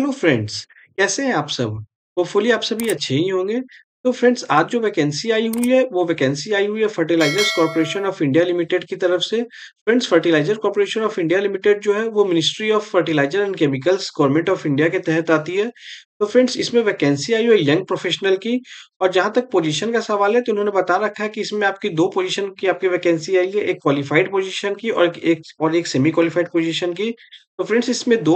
Hello friends कैसे हैं आप सब होपफुली आप सभी अच्छे ही होंगे तो फ्रेंड्स आज जो वैकेंसी आई हुई है वो वैकेंसी आई हुई है fertilisers corporation of India limited की तरफ से friends fertiliser corporation of India limited जो है वो ministry of fertiliser and chemicals government of India के तहत आती है तो फ्रेंड्स इसमें वैकेंसी आई हुई है यंग प्रोफेशनल की और जहां तक पोजीशन का सवाल है तो उन्होंने बता रखा है कि इसमें आपकी दो पोजीशन की आपकी वैकेंसी आई है एक क्वालिफाइड पोजीशन की और एक और एक सेमी क्वालिफाइड पोजीशन की तो फ्रेंड्स इसमें दो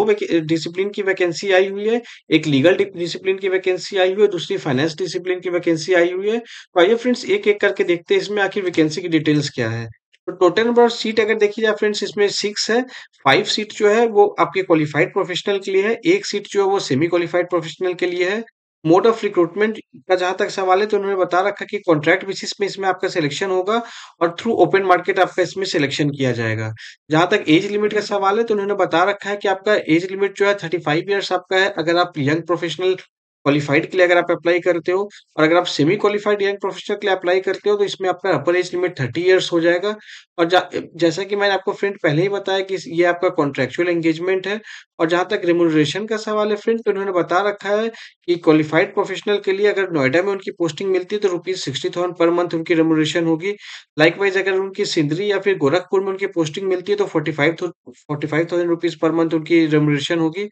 डिसिप्लिन की वैकेंसी आई हुई है एक लीगल डिसिप्लिन की वैकेंसी आई हुई है दूसरी फाइनेंस डिसिप्लिन की वैकेंसी आई हुई है तो आइए फ्रेंड्स एक एक करके देखते हैं इसमें आखिर वैकेंसी की डिटेल्स क्या है तो टोटल नंबर ऑफ सीट अगर देखी जाए फ्रेंड्स इसमें सिक्स है फाइव सीट जो है वो आपके क्वालिफाइड प्रोफेशनल के लिए है एक सीट जो है वो सेमी क्वालिफाइड प्रोफेशनल के लिए है मोड ऑफ रिक्रूटमेंट का जहां तक सवाल है तो उन्होंने बता रखा कि कॉन्ट्रैक्ट बेसिस में इसमें आपका सिलेक्शन होगा और थ्रू ओपन मार्केट आपका इसमें सिलेक्शन किया जाएगा जहां तक एज लिमिट का सवाल है तो उन्होंने बता रखा है कि आपका एज लिमिट जो है थर्टी फाइव ईयर्स आपका है अगर आप यंग प्रोफेशनल क्वालिफाइड के लिए अगर आप अप्लाई करते हो और अगर आप सेमी क्वालिफाइड यंग प्रोफेशनल के लिए अप्लाई करते हो तो इसमें आपका upper age limit thirty years हो जाएगा और जा, जैसा कि मैंने आपको फ्रेंड पहले ही बताया कि ये आपका कॉन्ट्रेक्चुअल एंगेजमेंट है और जहां तक रिमोनरेशन का सवाल है फ्रेंड तो उन्होंने बता रखा है कि क्वालिफाइड प्रोफेशनल के लिए अगर नोएडा में उनकी पोस्टिंग मिलती है तो rupees sixty thousand per month उनकी रिमोनरेशन होगी लाइकवाइज अगर उनकी सिंदरी या फिर गोरखपुर में उनकी पोस्टिंग मिलती है तो forty five forty five thousand rupees per month उनकी रिमोनरेशन होगी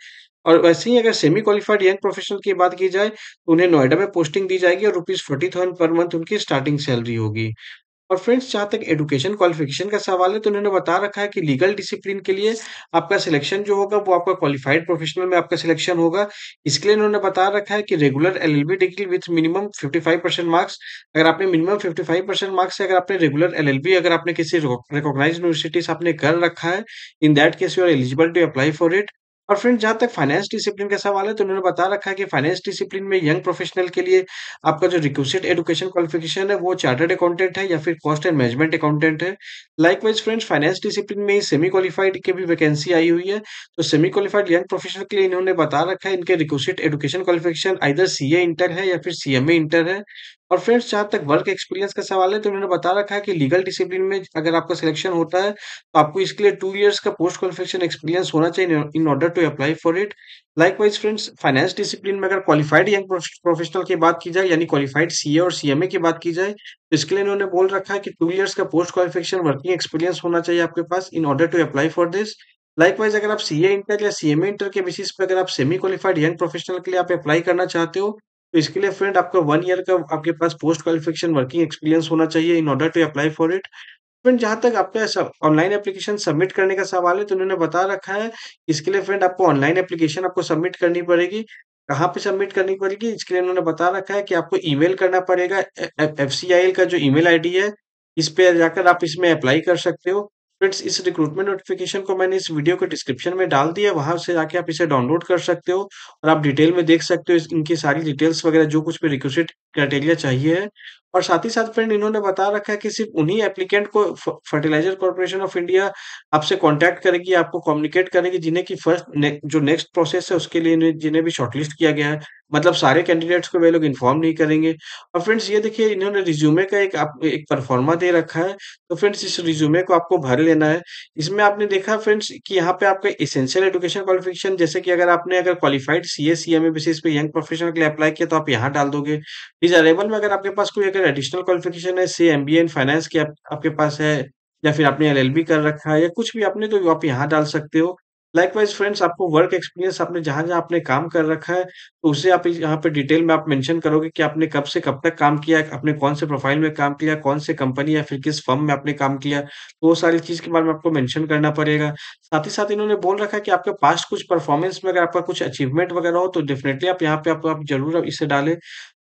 और वैसे ही अगर सेमी क्वालिफाइड यंग प्रोफेशनल की बात की जाए तो उन्हें नोएडा में पोस्टिंग दी जाएगी और rupees forty thousand per month उनकी स्टार्टिंग सैलरी होगी और फ्रेंड्स जहाँ तक एडुकेशन क्वालिफिकेशन का सवाल है तो उन्होंने बता रखा है कि लीगल डिसिप्लिन के लिए आपका सिलेक्शन जो होगा वो आपका क्वालिफाइड प्रोफेशनल में आपका सिलेक्शन होगा इसके लिए उन्होंने बता रखा है कि regular L L B degree with minimum 55 percent marks अगर आपने मिनिमम 55 परसेंट मार्क्स अगर आपने रेगुलर एल एल बी अगर आपने किसी रिकॉग्नाइज यूनिवर्सिटी से आपने कर रखा है in that case you are eligible to apply for it और फ्रेंड जहां तक फाइनेंस डिसिप्लिन का सवाल है तो उन्होंने बता रखा है कि फाइनेंस डिसिप्लिन में यंग प्रोफेशनल के लिए आपका जो रिक्वेस्ट एडुकेशन क्वालिफिकेशन है वो चार्टर्ड अकाउंटेंट है या फिर कॉस्ट एंड मैनेजमेंट अकाउंटेंट है लाइकवाइज फ्रेंड्स फाइनेंस डिसिप्लिन में सेमी क्वालिफाइड की भी वैकेंसी आई हुई है तो सेमी क्वालिफाइड यंग प्रोफेशनल के लिए इन्होंने बता रखा है इनके request education qualification either C inter है या फिर सी इंटर है और फ्रेंड्स जहां तक वर्क एक्सपीरियंस का सवाल है तो उन्होंने बता रखा है कि लीगल डिसिप्लिन में अगर आपका सिलेक्शन होता है तो आपको इसके लिए टू ईयर्स का पोस्ट क्वालिफिकेशन एक्सपीरियंस होना चाहिए in order to apply for it likewise friends finance discipline में अगर क्वालिफाइड यंग प्रोफेशनल की बात की जाए यानी क्वालिफाइड सी और सीएमए की बात की जाए तो इसके लिए इन्होंने बोल रखा है कि टू ईयर्स का पोस्ट क्वालिफिकेशन वर्किंग एक्सपीरियंस होना चाहिए आपके पास in order to apply for this likewise अगर आप सीए इंटर या सीएमए इंटर के बेसिस पर अगर आप सेमी क्वालिफाइड यंग प्रोफेशनल के लिए आप अप्लाई करना चाहते हो तो इसके लिए फ्रेंड आपका वन ईयर का आपके पास पोस्ट क्वालिफिकेशन वर्किंग एक्सपीरियंस होना चाहिए in order to apply for it friend जहां तक आपका ऑनलाइन एप्लीकेशन सबमिट करने का सवाल है तो उन्होंने बता रखा है इसके लिए फ्रेंड आपको ऑनलाइन एप्लीकेशन आपको सबमिट करनी पड़ेगी कहाँ पे सबमिट करनी पड़ेगी इसके लिए उन्होंने बता रखा है कि आपको ईमेल करना पड़ेगा एफ का जो ईमेल आईडी है इस पे जाकर आप इसमें अप्लाई कर सकते हो फ्रेंड्स इस रिक्रूटमेंट नोटिफिकेशन को मैंने इस वीडियो के डिस्क्रिप्शन में डाल दिया वहां से जाके आप इसे डाउनलोड कर सकते हो और आप डिटेल में देख सकते हो इनकी सारी डिटेल्स वगैरह जो कुछ भी रिक्वेस्ट क्राइटेरिया चाहिए और साथ ही साथ फ्रेंड इन्होंने बता रखा है कि सिर्फ उन्हीं एप्लीकेंट को फर्टिलाइजर कॉर्पोरेशन ऑफ इंडिया आपसे कांटेक्ट करेगी आपको कम्युनिकेट करेगी जिन्हें की फर्स्ट ने, जो नेक्स्ट प्रोसेस है उसके लिए जिन्हें भी शॉर्टलिस्ट किया गया है मतलब सारे कैंडिडेट्स को वे लोग इन्फॉर्म नहीं करेंगे और फ्रेंड्स ये देखिए इन्होंने रिज्यूमे का एक एक परफॉर्मा दे रखा है तो फ्रेंड्स इस रिज्यूमे को आपको भर लेना है इसमें आपने देखा फ्रेंड्स कि यहाँ पे आपका इसेंशियल एजुकेशन क्वालिफिकेशन जैसे कि अगर आपने अगर qualified C S C M A basis पे यंग प्रोफेशनल के लिए अप्लाई किया तो आप यहाँ डाल दोगे इस अरेबल में अगर आपके पास कोई अगर एडिशनल क्वालिफिकेशन है से एम बी एन फाइनेंस की आप, आपके पास है या फिर आपने एल कर रखा है या कुछ भी आपने तो आप यहाँ डाल सकते हो लाइकवाइज फ्रेंड्स आपको वर्क एक्सपीरियंस आपने जहां जहां आपने काम कर रखा है, तो उसे आप यहाँ पे डिटेल में आप मेंशन करोगे कि आपने कब से कब तक काम किया, आपने कौन से प्रोफाइल में काम किया, कौन से कंपनी या फिर किस फर्म में आपने काम किया, तो वो सारी चीज़ के बारे में आपको मेंशन करना पड़ेगा। साथ ही साथ इन्होंने बोल रखा है कि आपका पास्ट कुछ परफॉर्मेंस में अगर आपका कुछ अचीवमेंट वगैरह हो, तो डेफिनेटली आप यहाँ पे आप आप ज़रूर इसे डालें।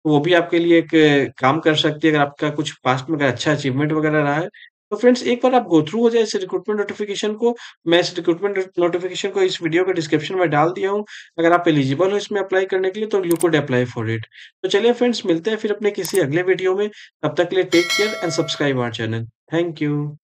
तो वो भी आपके लिए एक काम कर सकती है, अगर आपका कुछ पास्ट में अगर अच्छा अचीवमेंट वगैरह रहा है। तो फ्रेंड्स एक बार आप गो थ्रू हो जाए इस रिक्रूटमेंट नोटिफिकेशन को मैं इस रिक्रूटमेंट नोटिफिकेशन को इस वीडियो के डिस्क्रिप्शन में डाल दिया हूँ अगर आप एलिजिबल हो इसमें अप्लाई करने के लिए तो you could apply for it तो चलिए फ्रेंड्स मिलते हैं फिर अपने किसी अगले वीडियो में तब तक के लिए take care and subscribe our channel thank you